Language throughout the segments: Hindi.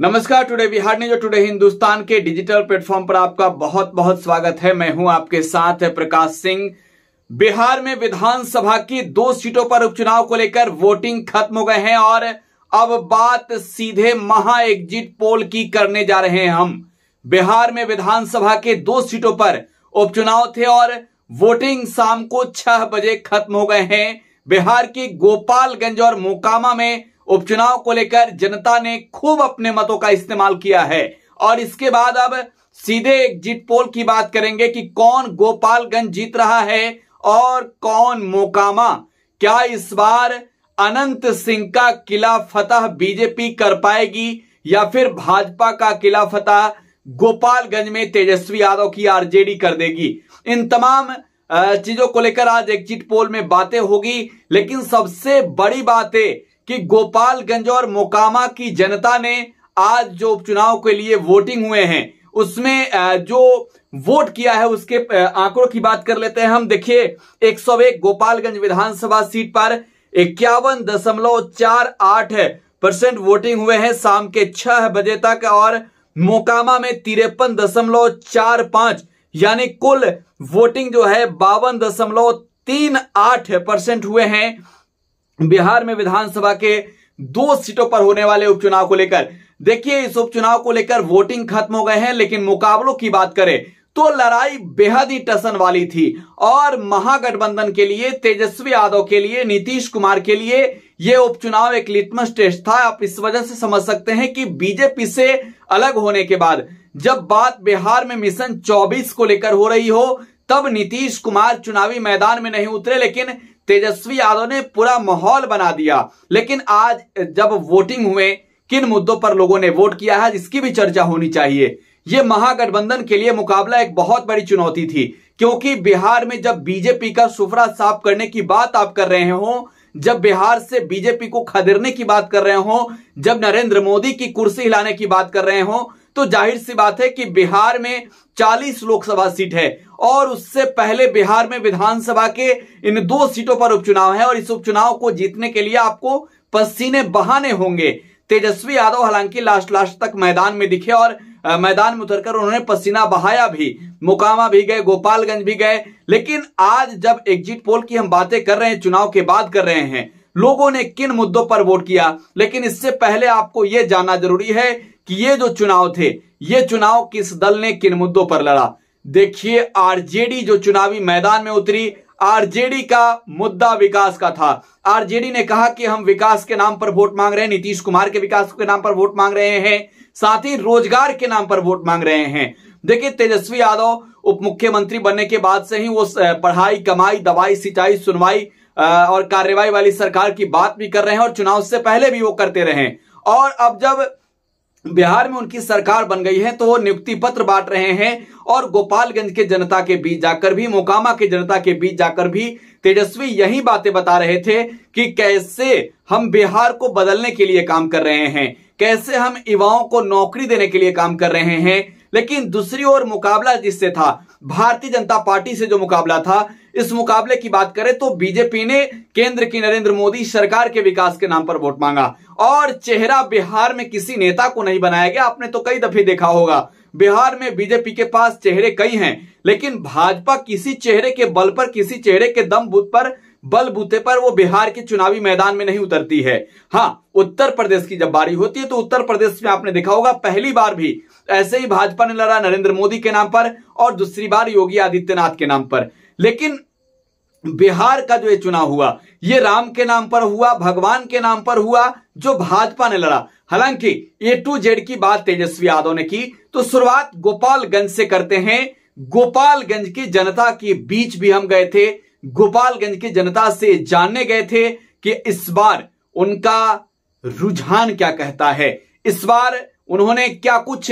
नमस्कार today Bihar news today Hindustan के डिजिटल प्लेटफॉर्म पर आपका बहुत बहुत स्वागत है मैं हूं आपके साथ प्रकाश सिंह बिहार में विधानसभा की दो सीटों पर उपचुनाव को लेकर वोटिंग खत्म हो गए हैं और अब बात सीधे महा एग्जिट पोल की करने जा रहे हैं हम बिहार में विधानसभा के दो सीटों पर उपचुनाव थे और वोटिंग शाम को छह बजे खत्म हो गए हैं बिहार के गोपालगंज और मोकामा में उपचुनाव को लेकर जनता ने खूब अपने मतों का इस्तेमाल किया है और इसके बाद अब सीधे एग्जिट पोल की बात करेंगे कि कौन गोपालगंज जीत रहा है और कौन मोकामा क्या इस बार अनंत सिंह का किला फतह बीजेपी कर पाएगी या फिर भाजपा का किला फतह गोपालगंज में तेजस्वी यादव की आरजेडी कर देगी इन तमाम चीजों को लेकर आज एग्जिट पोल में बातें होगी लेकिन सबसे बड़ी बातें कि गोपालगंज और मोकामा की जनता ने आज जो उपचुनाव के लिए वोटिंग हुए हैं उसमें जो वोट किया है उसके आंकड़ों की बात कर लेते हैं हम देखिए 101 गोपालगंज विधानसभा सीट पर इक्यावन दशमलव चार आठ परसेंट वोटिंग हुए हैं शाम के छह बजे तक और मोकामा में तिरपन दशमलव चार पांच यानी कुल वोटिंग जो है बावन दशमलव तीन आठ परसेंट हुए हैं बिहार में विधानसभा के दो सीटों पर होने वाले उपचुनाव को लेकर देखिए इस उपचुनाव को लेकर वोटिंग खत्म हो गए हैं लेकिन मुकाबलों की बात करें तो लड़ाई बेहद ही टसन वाली थी और महागठबंधन के लिए तेजस्वी यादव के लिए नीतीश कुमार के लिए यह उपचुनाव एक लिटमस टेस्ट था आप इस वजह से समझ सकते हैं कि बीजेपी से अलग होने के बाद जब बात बिहार में मिशन 24 को लेकर हो रही हो तब नीतीश कुमार चुनावी मैदान में नहीं उतरे लेकिन तेजस्वी यादव ने पूरा माहौल बना दिया लेकिन आज जब वोटिंग हुए किन मुद्दों पर लोगों ने वोट किया है इसकी भी चर्चा होनी चाहिए ये महागठबंधन के लिए मुकाबला एक बहुत बड़ी चुनौती थी क्योंकि बिहार में जब बीजेपी का सुफरा साफ करने की बात आप कर रहे हो जब बिहार से बीजेपी को खदेड़ने की बात कर रहे हो जब नरेंद्र मोदी की कुर्सी हिलाने की बात कर रहे हो तो जाहिर सी बात है कि बिहार में 40 लोकसभा सीट है और उससे पहले बिहार में विधानसभा के इन दो सीटों पर उपचुनाव है और इस उपचुनाव को जीतने के लिए आपको पसीने बहाने होंगे तेजस्वी यादव हालांकि लास्ट लास्ट तक मैदान में दिखे और आ, मैदान में उतरकर उन्होंने पसीना बहाया भी मोकामा भी गए गोपालगंज भी गए लेकिन आज जब एग्जिट पोल की हम बातें कर रहे हैं चुनाव के बाद कर रहे हैं लोगों ने किन मुद्दों पर वोट किया लेकिन इससे पहले आपको यह जानना जरूरी है कि ये जो चुनाव थे ये चुनाव किस दल ने किन मुद्दों पर लड़ा देखिए आरजेडी जो चुनावी मैदान में उतरी आरजेडी का मुद्दा विकास का था आरजेडी ने कहा कि हम विकास के नाम पर वोट मांग रहे हैं नीतीश कुमार के विकास के नाम पर वोट मांग रहे हैं साथ ही रोजगार के नाम पर वोट मांग रहे हैं देखिए तेजस्वी यादव उप मुख्यमंत्री बनने के बाद से ही वो पढ़ाई कमाई दवाई सिंचाई सुनवाई हाँ। और कार्यवाही वाली सरकार की बात भी कर रहे हैं और चुनाव से पहले भी वो करते रहे और अब जब बिहार में उनकी सरकार बन गई है तो वो नियुक्ति पत्र बांट रहे हैं और गोपालगंज के जनता के बीच जाकर भी मोकामा के जनता के बीच जाकर भी तेजस्वी यही बातें बता रहे थे कि कैसे हम बिहार को बदलने के लिए काम कर रहे हैं कैसे हम युवाओं को नौकरी देने के लिए काम कर रहे हैं लेकिन दूसरी ओर मुकाबला जिससे था भारतीय जनता पार्टी से जो मुकाबला था इस मुकाबले की बात करें तो बीजेपी ने केंद्र की नरेंद्र मोदी सरकार के विकास के नाम पर वोट मांगा और चेहरा बिहार में किसी नेता को नहीं बनाया गया आपने तो कई दफे देखा होगा बिहार में बीजेपी के पास चेहरे कई हैं लेकिन भाजपा किसी चेहरे के बल पर किसी चेहरे के दम बूथ पर बल बूते पर वो बिहार के चुनावी मैदान में नहीं उतरती है हाँ उत्तर प्रदेश की जब बारी होती है तो उत्तर प्रदेश में आपने देखा होगा पहली बार भी ऐसे ही भाजपा ने लड़ा नरेंद्र मोदी के नाम पर और दूसरी बार योगी आदित्यनाथ के नाम पर लेकिन बिहार का जो ये चुनाव हुआ ये राम के नाम पर हुआ भगवान के नाम पर हुआ जो भाजपा ने लड़ा हालांकि ए टू जेड की बात तेजस्वी यादव ने की तो शुरुआत गोपालगंज से करते हैं गोपालगंज की जनता के बीच भी हम गए थे गोपालगंज की जनता से जानने गए थे कि इस बार उनका रुझान क्या कहता है इस बार उन्होंने क्या कुछ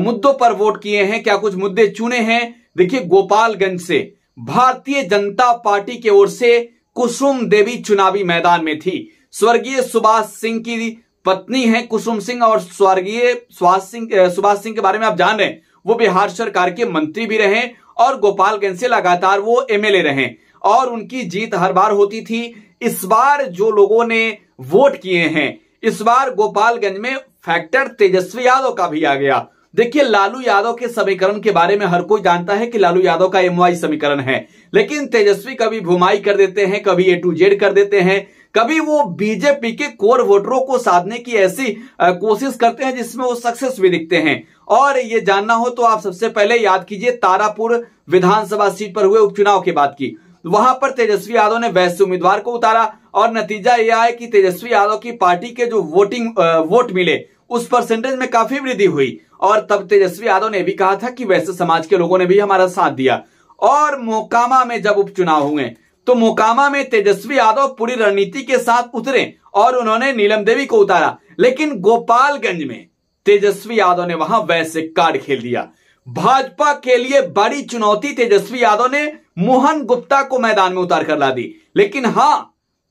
मुद्दों पर वोट किए हैं क्या कुछ मुद्दे चुने हैं देखिए गोपालगंज से भारतीय जनता पार्टी की ओर से कुसुम देवी चुनावी मैदान में थी स्वर्गीय सुभाष सिंह की पत्नी है कुसुम सिंह और स्वर्गीय सुभाष सिंह सुभाष सिंह के बारे में आप जान रहे हैं वो बिहार सरकार के मंत्री भी रहे और गोपालगंज से लगातार वो एमएलए रहे और उनकी जीत हर बार होती थी इस बार जो लोगों ने वोट किए हैं इस बार गोपालगंज में फैक्टर तेजस्वी यादव का भी आ गया देखिए लालू यादव के समीकरण के बारे में हर कोई जानता है कि लालू यादव का एमवाई समीकरण है लेकिन तेजस्वी कभी भुमाई कर देते हैं कभी ए टू जेड कर देते हैं कभी वो बीजेपी के कोर वोटरों को साधने की ऐसी कोशिश करते हैं जिसमें वो सक्सेस भी दिखते हैं और ये जानना हो तो आप सबसे पहले याद कीजिए तारापुर विधानसभा सीट पर हुए उपचुनाव के बाद की वहां पर तेजस्वी यादव ने वैश्य उम्मीदवार को उतारा और नतीजा यह आया कि तेजस्वी यादव की पार्टी के जो वोटिंग वोट मिले उस परसेंटेज में काफी वृद्धि हुई और तब तेजस्वी यादव ने भी कहा था कि वैसे समाज के लोगों ने भी हमारा साथ दिया और मोकामा में जब उपचुनाव हुए तो मोकामा में तेजस्वी यादव पूरी रणनीति के साथ उतरे और उन्होंने नीलम देवी को उतारा लेकिन गोपालगंज में तेजस्वी यादव ने वहां वैसे कार्ड खेल दिया भाजपा के लिए बड़ी चुनौती तेजस्वी यादव ने मोहन गुप्ता को मैदान में उतार कर ला दी लेकिन हां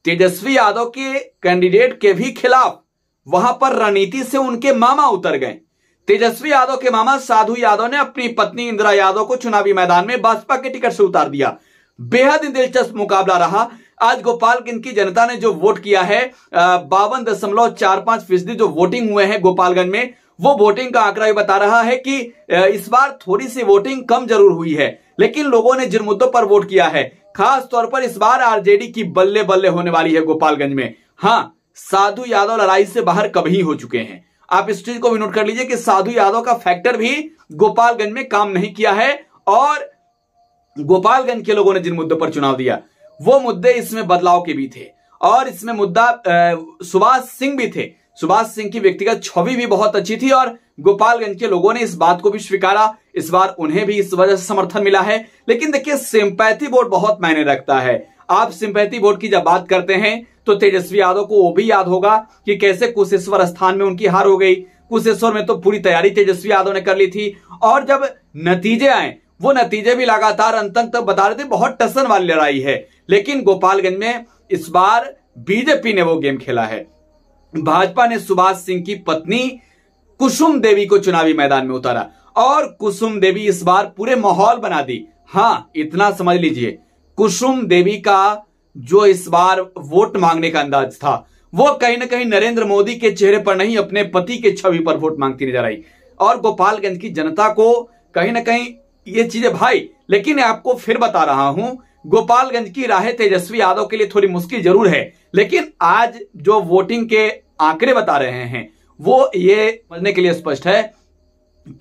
तेजस्वी यादव के कैंडिडेट के भी खिलाफ वहां पर रणनीति से उनके मामा उतर गए तेजस्वी यादव के मामा साधु यादव ने अपनी पत्नी इंदिरा यादव को चुनावी मैदान में भाजपा के टिकट से उतार दिया बेहद दिलचस्प मुकाबला रहा आज गोपालगंज की जनता ने जो वोट किया है बावन दशमलव चार पांच फीसदी जो वोटिंग हुए हैं गोपालगंज में वो वोटिंग का आंकड़ा भी बता रहा है कि इस बार थोड़ी सी वोटिंग कम जरूर हुई है लेकिन लोगों ने जिन मुद्दों पर वोट किया है खास तौर पर इस बार आरजेडी की बल्ले बल्ले होने वाली है गोपालगंज में हाँ साधु यादव लड़ाई से बाहर कभी हो चुके हैं आप इस चीज को भी नोट कर लीजिए कि साधु यादव का फैक्टर भी गोपालगंज में काम नहीं किया है और गोपालगंज के लोगों ने जिन मुद्दों पर चुनाव दिया वो मुद्दे इसमें बदलाव के भी थे और इसमें मुद्दा सुभाष सिंह भी थे सुभाष सिंह की व्यक्तिगत छवि भी बहुत अच्छी थी और गोपालगंज के लोगों ने इस बात को भी स्वीकारा इस बार उन्हें भी इस वजह से समर्थन मिला है लेकिन देखिए सिंपैथी वोट बहुत मायने रखता है आप सिंपैथी वोट की जब बात करते हैं तो तेजस्वी यादव को वो भी याद होगा कि कैसे कुशेश्वर स्थान में उनकी हार हो गई कुशेश्वर में तो पूरी तैयारी तेजस्वी यादव ने कर ली थी और जब नतीजे आए वो नतीजे भी लगातार अंत तक बता रहे थे बहुत टसन वाली लड़ाई है लेकिन गोपालगंज में इस बार बीजेपी ने वो गेम खेला है भाजपा ने सुभाष सिंह की पत्नी कुसुम देवी को चुनावी मैदान में उतारा और कुसुम देवी इस बार पूरे माहौल बना दी हाँ इतना समझ लीजिए कुसुम देवी का जो इस बार वोट मांगने का अंदाज था वो कहीं ना कहीं नरेंद्र मोदी के चेहरे पर नहीं अपने पति के छवि पर वोट मांगती नजर आई और गोपालगंज की जनता को कहीं ना कहीं ये चीजें भाई लेकिन आपको फिर बता रहा हूं गोपालगंज की राह तेजस्वी यादव के लिए थोड़ी मुश्किल जरूर है लेकिन आज जो वोटिंग के आंकड़े बता रहे हैं वो ये समझने के लिए स्पष्ट है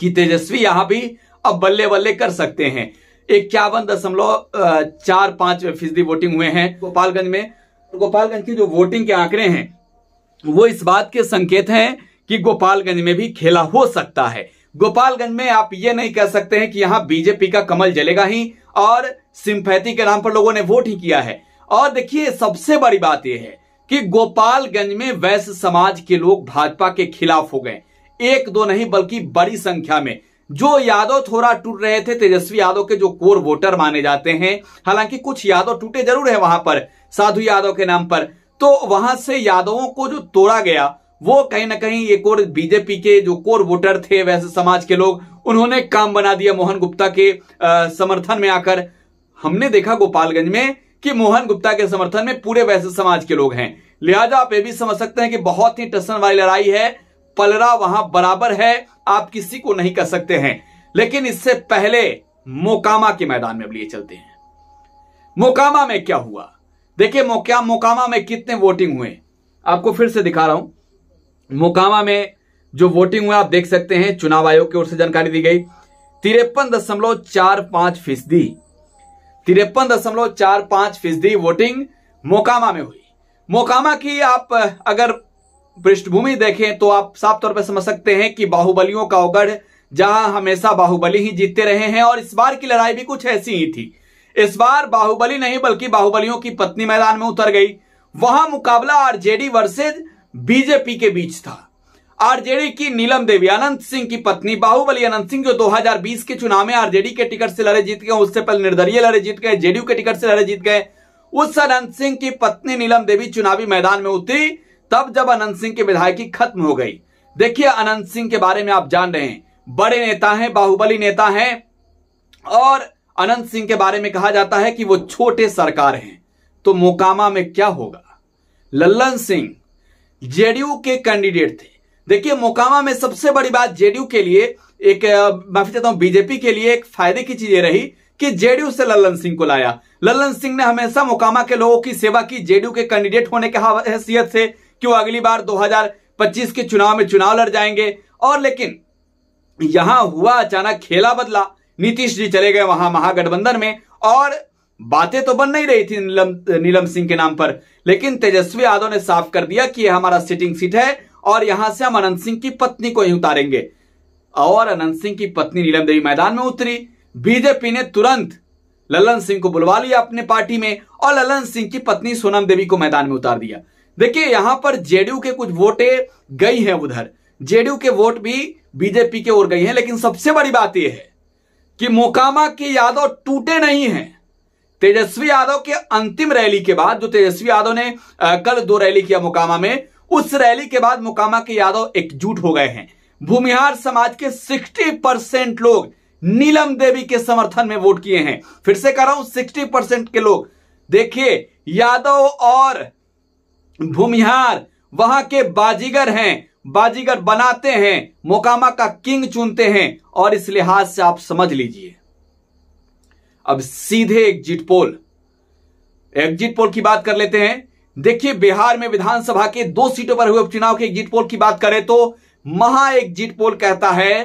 कि तेजस्वी यहां भी अब बल्ले बल्ले कर सकते हैं इक्यावन दशमलव चार पांच फीसदी वोटिंग हुए हैं गोपालगंज में गोपालगंज की जो वोटिंग के आंकड़े हैं वो इस बात के संकेत हैं कि गोपालगंज में भी खेला हो सकता है गोपालगंज में आप ये नहीं कह सकते हैं कि यहाँ बीजेपी का कमल जलेगा ही और सिंपैथी के नाम पर लोगों ने वोट ही किया है और देखिए सबसे बड़ी बात यह है कि गोपालगंज में वैश्य समाज के लोग भाजपा के खिलाफ हो गए एक दो नहीं बल्कि बड़ी संख्या में जो यादव थोड़ा टूट रहे थे तेजस्वी यादव के जो कोर वोटर माने जाते हैं हालांकि कुछ यादव टूटे जरूर है वहां पर साधु यादव के नाम पर तो वहां से यादवों को जो तोड़ा गया वो कहीं ना कहीं एक और बीजेपी के जो कोर वोटर थे वैसे समाज के लोग उन्होंने काम बना दिया मोहन गुप्ता के आ, समर्थन में आकर हमने देखा गोपालगंज में कि मोहन गुप्ता के समर्थन में पूरे वैसे समाज के लोग हैं लिहाजा आप ये भी समझ सकते हैं कि बहुत ही टसन वाली लड़ाई है पलरा वहां बराबर है आप किसी को नहीं कर सकते हैं लेकिन इससे पहले मोकामा के मैदान में अब लिए चलते हैं मोकामा में क्या हुआ देखिए मोका मोकामा में कितने वोटिंग हुए आपको फिर से दिखा रहा हूं मोकामा में जो वोटिंग हुआ आप देख सकते हैं चुनाव आयोग की ओर से जानकारी दी गई तिरपन दशमलव चार पांच फीसदी तिरपन दशमलव चार पांच फीसदी वोटिंग मोकामा में हुई मोकामा की आप अगर पृष्ठभूमि देखें तो आप साफ तौर पर समझ सकते हैं कि बाहुबलियों का उगढ़ जहां हमेशा बाहुबली ही जीतते रहे हैं और इस बार की लड़ाई भी कुछ ऐसी ही थी इस बार बाहुबली नहीं बल्कि बाहुबलियों की पत्नी मैदान में उतर गई वहां मुकाबला आरजेडी वर्सेज बीजेपी के बीच था आरजेडी की नीलम देवी अनंत सिंह की पत्नी बाहुबली अनंत सिंह जो 2020 के चुनाव में आरजेडी के टिकट से लड़े जीत गए उससे पहले निर्दलीय लड़े जीत गए जेडीयू के टिकट से लड़े जीत गए उस अनंत सिंह की पत्नी नीलम देवी चुनावी मैदान में उतरी तब जब अनंत सिंह की विधायकी खत्म हो गई देखिए अनंत सिंह के बारे में आप जान रहे हैं बड़े नेता हैं बाहुबली नेता हैं और अनंत सिंह के बारे में कहा जाता है कि वो छोटे सरकार हैं तो मोकामा में क्या होगा लल्लन सिंह जेडीयू के कैंडिडेट थे देखिए मोकामा में सबसे बड़ी बात जेडीयू के लिए एक माफी चाहता हूं बीजेपी के लिए एक फायदे की चीज ये रही कि जेडीयू से लल्लन सिंह को लाया लल्लन सिंह ने हमेशा मोकामा के लोगों की सेवा की जेडीयू के कैंडिडेट होने के हैसियत से कि वो अगली बार 2025 के चुनाव में चुनाव लड़ जाएंगे और लेकिन यहां हुआ अचानक खेला बदला नीतीश जी चले गए वहां महागठबंधन में और बातें तो बन नहीं रही थी नीलम नीलम सिंह के नाम पर लेकिन तेजस्वी यादव ने साफ कर दिया कि यह हमारा सिटिंग सीट है और यहां से हम अनंत सिंह की पत्नी को ही उतारेंगे और अनंत सिंह की पत्नी नीलम देवी मैदान में उतरी बीजेपी ने तुरंत ललन सिंह को बुलवा लिया अपने पार्टी में और ललन सिंह की पत्नी सोनम देवी को मैदान में उतार दिया देखिए यहां पर जेडीयू के कुछ वोटे गई हैं उधर जेडीयू के वोट भी बीजेपी के ओर गई हैं लेकिन सबसे बड़ी बात यह है कि मोकामा के यादव टूटे नहीं हैं तेजस्वी यादव के अंतिम रैली के बाद जो तेजस्वी यादव ने कल दो रैली किया मोकामा में उस रैली के बाद मोकामा के यादव एकजुट हो गए हैं भूमिहार समाज के 60 परसेंट लोग नीलम देवी के समर्थन में वोट किए हैं फिर से कह रहा हूं 60 परसेंट के लोग देखिए यादव और भूमिहार वहां के बाजीगर हैं बाजीगर बनाते हैं मोकामा का किंग चुनते हैं और इस लिहाज से आप समझ लीजिए अब सीधे एग्जिट पोल एग्जिट पोल की बात कर लेते हैं देखिए बिहार में विधानसभा के दो सीटों पर हुए उपचुनाव के एग्जिट पोल की बात करें तो महा एग्जिट पोल कहता है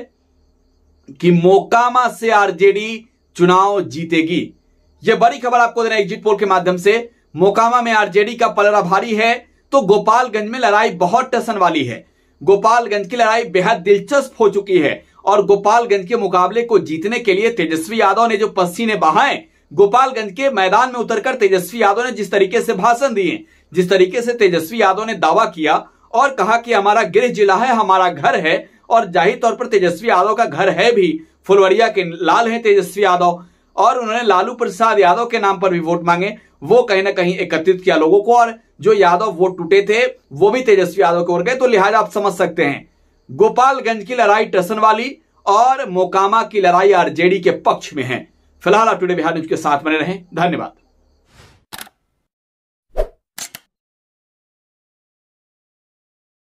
कि मोकामा से आरजेडी चुनाव जीतेगी यह बड़ी खबर आपको देना एग्जिट पोल के माध्यम से मोकामा में आरजेडी का पलड़ा भारी है तो गोपालगंज में लड़ाई बहुत टसन वाली है गोपालगंज की लड़ाई बेहद दिलचस्प हो चुकी है और गोपालगंज के मुकाबले को जीतने के लिए तेजस्वी यादव ने जो पसीने बहाए गोपालगंज के मैदान में उतरकर तेजस्वी यादव ने जिस तरीके से भाषण दिए जिस तरीके से तेजस्वी यादव ने दावा किया और कहा कि हमारा गृह जिला है हमारा घर है और जाहिर तौर पर तेजस्वी यादव का घर है भी फुलवरिया के लाल है तेजस्वी यादव और उन्होंने लालू प्रसाद यादव के नाम पर भी वोट मांगे वो कहीं ना कहीं एकत्रित किया लोगों को और जो यादव वोट टूटे थे वो भी तेजस्वी यादव की ओर गए तो लिहाजा आप समझ सकते हैं गोपालगंज की लड़ाई टसन वाली और मोकामा की लड़ाई आरजेडी के पक्ष में है फिलहाल आप टुडे बिहार न्यूज के साथ बने रहें धन्यवाद